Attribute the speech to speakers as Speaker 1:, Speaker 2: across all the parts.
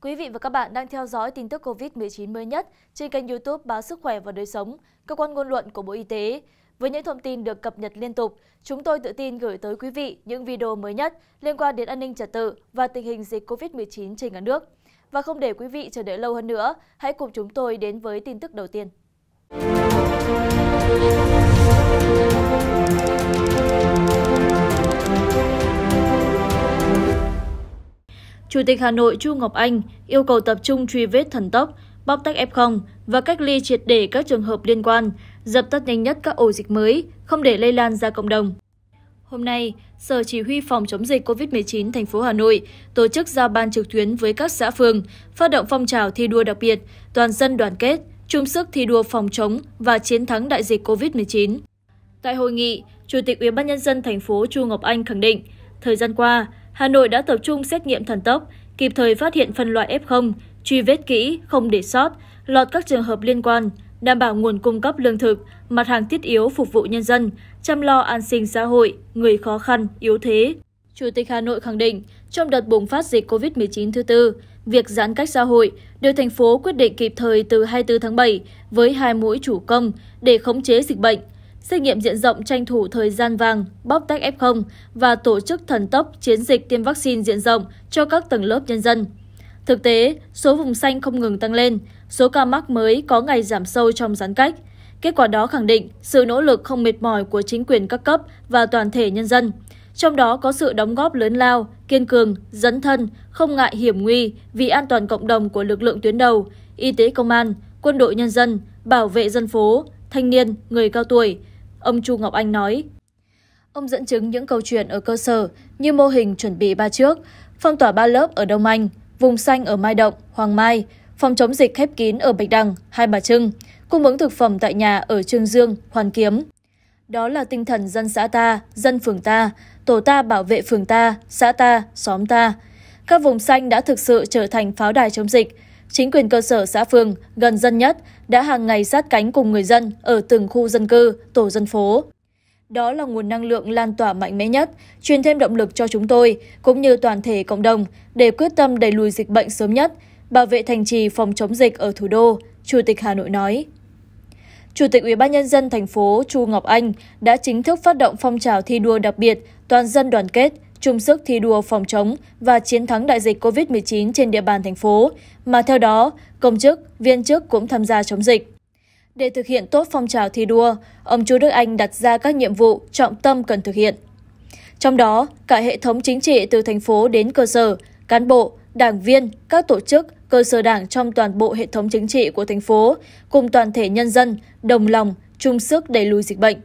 Speaker 1: Quý vị và các bạn đang theo dõi tin tức COVID-19 mới nhất trên kênh youtube Báo Sức Khỏe và Đời Sống, cơ quan ngôn luận của Bộ Y tế. Với những thông tin được cập nhật liên tục, chúng tôi tự tin gửi tới quý vị những video mới nhất liên quan đến an ninh trật tự và tình hình dịch COVID-19 trên cả nước. Và không để quý vị chờ đợi lâu hơn nữa, hãy cùng chúng tôi đến với tin tức đầu tiên. Chủ tịch Hà Nội Chu Ngọc Anh yêu cầu tập trung truy vết thần tốc, bóc tách F0 và cách ly triệt để các trường hợp liên quan, dập tắt nhanh nhất các ổ dịch mới, không để lây lan ra cộng đồng. Hôm nay, Sở Chỉ huy Phòng chống dịch COVID-19 thành phố Hà Nội tổ chức giao ban trực tuyến với các xã phường, phát động phong trào thi đua đặc biệt, toàn dân đoàn kết, chung sức thi đua phòng chống và chiến thắng đại dịch COVID-19. Tại hội nghị, Chủ tịch ban Nhân dân thành phố Chu Ngọc Anh khẳng định, thời gian qua, Hà Nội đã tập trung xét nghiệm thần tốc, kịp thời phát hiện phân loại F0, truy vết kỹ, không để sót, lọt các trường hợp liên quan, đảm bảo nguồn cung cấp lương thực, mặt hàng thiết yếu phục vụ nhân dân, chăm lo an sinh xã hội, người khó khăn, yếu thế. Chủ tịch Hà Nội khẳng định, trong đợt bùng phát dịch COVID-19 thứ tư, việc giãn cách xã hội được thành phố quyết định kịp thời từ 24 tháng 7 với hai mũi chủ công để khống chế dịch bệnh – xét nghiệm diện rộng tranh thủ thời gian vàng, bóc tách F0 và tổ chức thần tốc chiến dịch tiêm vaccine diện rộng cho các tầng lớp nhân dân. Thực tế, số vùng xanh không ngừng tăng lên, số ca mắc mới có ngày giảm sâu trong giãn cách. Kết quả đó khẳng định sự nỗ lực không mệt mỏi của chính quyền các cấp và toàn thể nhân dân. Trong đó có sự đóng góp lớn lao, kiên cường, dấn thân, không ngại hiểm nguy vì an toàn cộng đồng của lực lượng tuyến đầu, y tế công an, quân đội nhân dân, bảo vệ dân phố, thanh niên, người cao tuổi, ông chu ngọc anh nói ông dẫn chứng những câu chuyện ở cơ sở như mô hình chuẩn bị ba trước phong tỏa ba lớp ở đông anh vùng xanh ở mai động hoàng mai phòng chống dịch khép kín ở bạch đằng hai bà trưng cung ứng thực phẩm tại nhà ở trương dương hoàn kiếm đó là tinh thần dân xã ta dân phường ta tổ ta bảo vệ phường ta xã ta xóm ta các vùng xanh đã thực sự trở thành pháo đài chống dịch chính quyền cơ sở xã phường gần dân nhất đã hàng ngày sát cánh cùng người dân ở từng khu dân cư, tổ dân phố. Đó là nguồn năng lượng lan tỏa mạnh mẽ nhất, truyền thêm động lực cho chúng tôi cũng như toàn thể cộng đồng để quyết tâm đẩy lùi dịch bệnh sớm nhất, bảo vệ thành trì phòng chống dịch ở thủ đô, Chủ tịch Hà Nội nói. Chủ tịch UBND thành phố Chu Ngọc Anh đã chính thức phát động phong trào thi đua đặc biệt toàn dân đoàn kết chung sức thi đua phòng chống và chiến thắng đại dịch covid 19 trên địa bàn thành phố mà theo đó công chức viên chức cũng tham gia chống dịch để thực hiện tốt phong trào thi đua ông chu đức anh đặt ra các nhiệm vụ trọng tâm cần thực hiện trong đó cả hệ thống chính trị từ thành phố đến cơ sở cán bộ đảng viên các tổ chức cơ sở đảng trong toàn bộ hệ thống chính trị của thành phố cùng toàn thể nhân dân đồng lòng chung sức đẩy lùi dịch bệnh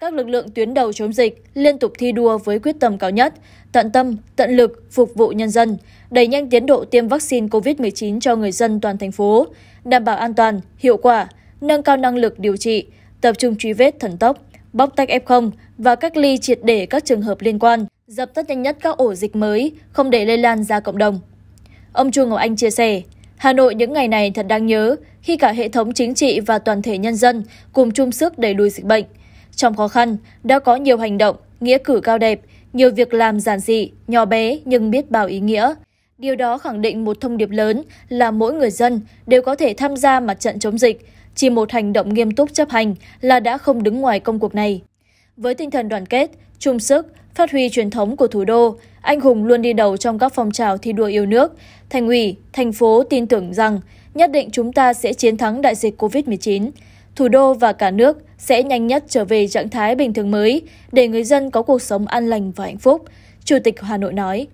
Speaker 1: các lực lượng tuyến đầu chống dịch liên tục thi đua với quyết tâm cao nhất tận tâm tận lực phục vụ nhân dân đẩy nhanh tiến độ tiêm vaccine covid một chín cho người dân toàn thành phố đảm bảo an toàn hiệu quả nâng cao năng lực điều trị tập trung truy vết thần tốc bóc tách f và cách ly triệt để các trường hợp liên quan dập tắt nhanh nhất các ổ dịch mới không để lây lan ra cộng đồng ông chu ngọc anh chia sẻ Hà Nội những ngày này thật đáng nhớ khi cả hệ thống chính trị và toàn thể nhân dân cùng chung sức đẩy lùi dịch bệnh trong khó khăn đã có nhiều hành động nghĩa cử cao đẹp nhiều việc làm giản dị nhỏ bé nhưng biết bao ý nghĩa điều đó khẳng định một thông điệp lớn là mỗi người dân đều có thể tham gia mặt trận chống dịch chỉ một hành động nghiêm túc chấp hành là đã không đứng ngoài công cuộc này với tinh thần đoàn kết chung sức phát huy truyền thống của thủ đô anh hùng luôn đi đầu trong các phong trào thi đua yêu nước thành ủy thành phố tin tưởng rằng nhất định chúng ta sẽ chiến thắng đại dịch covid 19 thủ đô và cả nước sẽ nhanh nhất trở về trạng thái bình thường mới để người dân có cuộc sống an lành và hạnh phúc, Chủ tịch Hà Nội nói.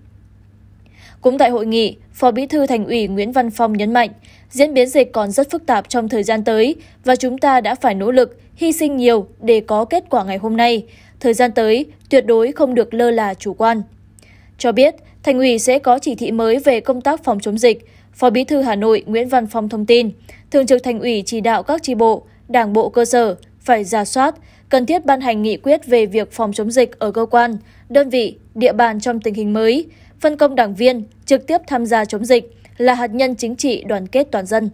Speaker 1: Cũng tại hội nghị, Phó Bí thư Thành ủy Nguyễn Văn Phong nhấn mạnh, diễn biến dịch còn rất phức tạp trong thời gian tới và chúng ta đã phải nỗ lực, hy sinh nhiều để có kết quả ngày hôm nay. Thời gian tới, tuyệt đối không được lơ là chủ quan. Cho biết, Thành ủy sẽ có chỉ thị mới về công tác phòng chống dịch. Phó Bí thư Hà Nội Nguyễn Văn Phong thông tin, Thường trực Thành ủy chỉ đạo các tri bộ, đảng bộ cơ sở phải ra soát, cần thiết ban hành nghị quyết về việc phòng chống dịch ở cơ quan, đơn vị, địa bàn trong tình hình mới, phân công đảng viên trực tiếp tham gia chống dịch là hạt nhân chính trị đoàn kết toàn dân.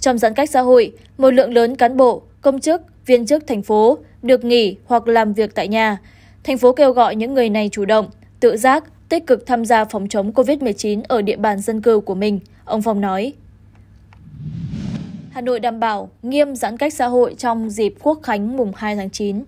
Speaker 1: Trong giãn cách xã hội, một lượng lớn cán bộ, công chức, viên chức thành phố được nghỉ hoặc làm việc tại nhà. Thành phố kêu gọi những người này chủ động, tự giác, tích cực tham gia phòng chống COVID-19 ở địa bàn dân cư của mình, ông Phong nói. Hà Nội đảm bảo nghiêm giãn cách xã hội trong dịp Quốc khánh mùng 2 tháng 9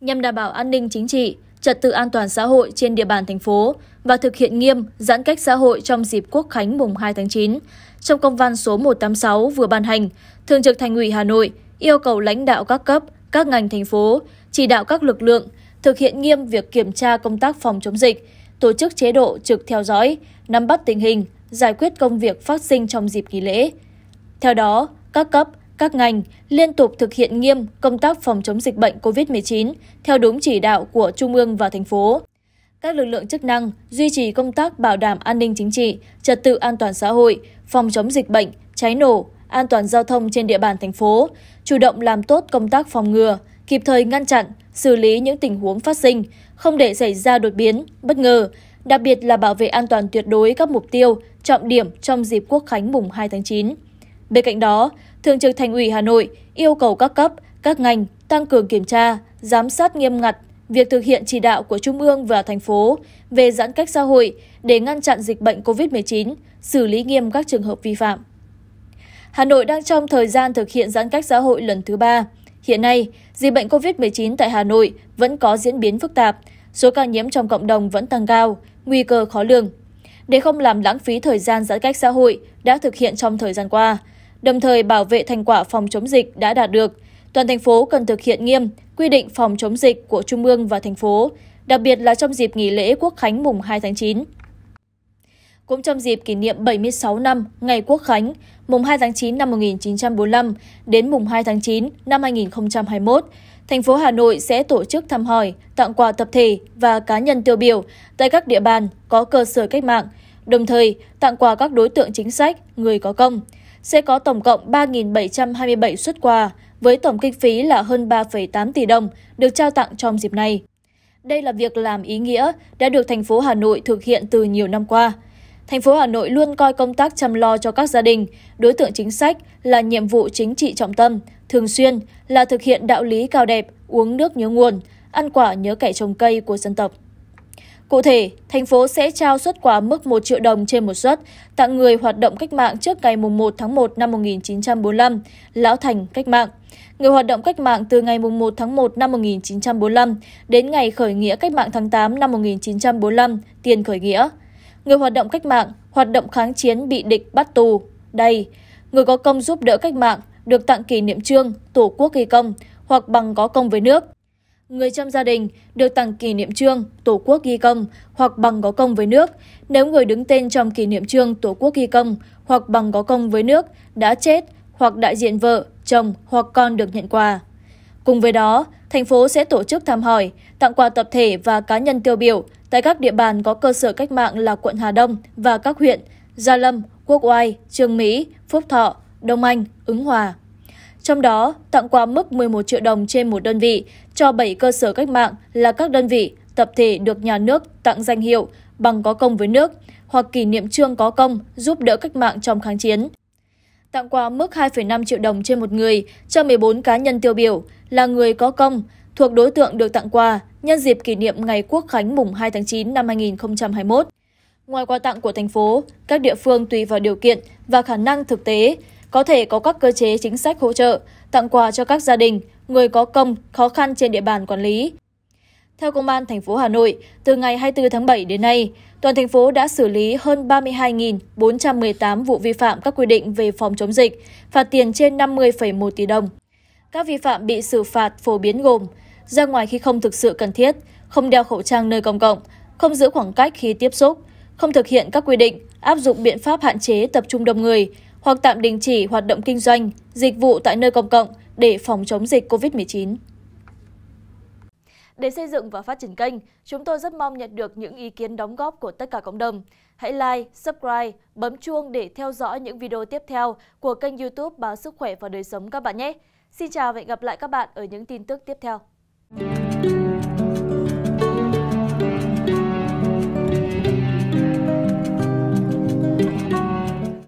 Speaker 1: nhằm đảm bảo an ninh chính trị, trật tự an toàn xã hội trên địa bàn thành phố và thực hiện nghiêm giãn cách xã hội trong dịp Quốc khánh mùng 2 tháng 9. Trong công văn số 186 vừa ban hành, Thường trực Thành ủy Hà Nội yêu cầu lãnh đạo các cấp, các ngành thành phố chỉ đạo các lực lượng thực hiện nghiêm việc kiểm tra công tác phòng chống dịch, tổ chức chế độ trực theo dõi, nắm bắt tình hình, giải quyết công việc phát sinh trong dịp nghỉ lễ. Theo đó, các cấp, các ngành liên tục thực hiện nghiêm công tác phòng chống dịch bệnh COVID-19 theo đúng chỉ đạo của Trung ương và thành phố. Các lực lượng chức năng duy trì công tác bảo đảm an ninh chính trị, trật tự an toàn xã hội, phòng chống dịch bệnh, cháy nổ, an toàn giao thông trên địa bàn thành phố, chủ động làm tốt công tác phòng ngừa, kịp thời ngăn chặn, xử lý những tình huống phát sinh, không để xảy ra đột biến, bất ngờ, đặc biệt là bảo vệ an toàn tuyệt đối các mục tiêu, trọng điểm trong dịp Quốc khánh mùng 2 tháng 9 bên cạnh đó thường trực thành ủy hà nội yêu cầu các cấp các ngành tăng cường kiểm tra giám sát nghiêm ngặt việc thực hiện chỉ đạo của trung ương và thành phố về giãn cách xã hội để ngăn chặn dịch bệnh covid một chín xử lý nghiêm các trường hợp vi phạm Hà Nội đang trong thời gian thực hiện giãn cách xã hội lần thứ ba. Hiện nay, dịch bệnh COVID-19 tại Hà Nội vẫn có diễn biến phức tạp, số ca nhiễm trong cộng đồng vẫn tăng cao, nguy cơ khó lường. Để không làm lãng phí thời gian giãn cách xã hội đã thực hiện trong thời gian qua, đồng thời bảo vệ thành quả phòng chống dịch đã đạt được toàn thành phố cần thực hiện nghiêm quy định phòng chống dịch của trung ương và thành phố đặc biệt là trong dịp nghỉ lễ quốc khánh mùng 2 tháng 9. Cũng trong dịp kỷ niệm 76 năm Ngày Quốc Khánh, mùng 2 tháng 9 năm 1945 đến mùng 2 tháng 9 năm 2021, thành phố Hà Nội sẽ tổ chức thăm hỏi, tặng quà tập thể và cá nhân tiêu biểu tại các địa bàn có cơ sở cách mạng, đồng thời tặng quà các đối tượng chính sách, người có công – sẽ có tổng cộng ba bảy trăm hai mươi bảy xuất quà với tổng kinh phí là hơn ba tám tỷ đồng được trao tặng trong dịp này. Đây là việc làm ý nghĩa đã được thành phố Hà Nội thực hiện từ nhiều năm qua. Thành phố Hà Nội luôn coi công tác chăm lo cho các gia đình, đối tượng chính sách là nhiệm vụ chính trị trọng tâm, thường xuyên là thực hiện đạo lý cao đẹp, uống nước nhớ nguồn, ăn quả nhớ kẻ trồng cây của dân tộc. Cụ thể, thành phố sẽ trao xuất quà mức 1 triệu đồng trên một suất tặng người hoạt động cách mạng trước ngày 1 tháng 1 năm 1945, lão thành cách mạng. Người hoạt động cách mạng từ ngày 1 tháng 1 năm 1945 đến ngày khởi nghĩa cách mạng tháng 8 năm 1945, tiền khởi nghĩa. Người hoạt động cách mạng, hoạt động kháng chiến bị địch bắt tù, đây. Người có công giúp đỡ cách mạng được tặng kỷ niệm trương, tổ quốc ghi công hoặc bằng có công với nước người trong gia đình được tặng kỷ niệm trương tổ quốc ghi công hoặc bằng có công với nước nếu người đứng tên trong kỷ niệm trương tổ quốc ghi công hoặc bằng có công với nước đã chết hoặc đại diện vợ chồng hoặc con được nhận quà cùng với đó thành phố sẽ tổ chức thăm hỏi tặng quà tập thể và cá nhân tiêu biểu tại các địa bàn có cơ sở cách mạng là quận hà đông và các huyện gia lâm quốc oai trương mỹ phúc thọ đông anh ứng hòa trong đó tặng quà mức 11 triệu đồng trên một đơn vị cho bảy cơ sở cách mạng là các đơn vị tập thể được nhà nước tặng danh hiệu bằng có công với nước hoặc kỷ niệm trương có công giúp đỡ cách mạng trong kháng chiến. Tặng quà mức 2,5 triệu đồng trên một người cho 14 cá nhân tiêu biểu là người có công thuộc đối tượng được tặng quà nhân dịp kỷ niệm Ngày Quốc Khánh mùng 2 tháng 9 năm 2021. Ngoài quà tặng của thành phố, các địa phương tùy vào điều kiện và khả năng thực tế có thể có các cơ chế chính sách hỗ trợ, tặng quà cho các gia đình, người có công, khó khăn trên địa bàn quản lý. Theo Công an thành phố Hà Nội, từ ngày 24 tháng 7 đến nay, toàn thành phố đã xử lý hơn 32.418 vụ vi phạm các quy định về phòng chống dịch, phạt tiền trên 50,1 tỷ đồng. Các vi phạm bị xử phạt phổ biến gồm ra ngoài khi không thực sự cần thiết, không đeo khẩu trang nơi công cộng, không giữ khoảng cách khi tiếp xúc, không thực hiện các quy định, áp dụng biện pháp hạn chế tập trung đông người, hoặc tạm đình chỉ hoạt động kinh doanh, dịch vụ tại nơi công cộng để phòng chống dịch COVID-19. Để xây dựng và phát triển kênh, chúng tôi rất mong nhận được những ý kiến đóng góp của tất cả cộng đồng. Hãy like, subscribe, bấm chuông để theo dõi những video tiếp theo của kênh youtube Báo Sức Khỏe và Đời Sống các bạn nhé. Xin chào và hẹn gặp lại các bạn ở những tin tức tiếp theo.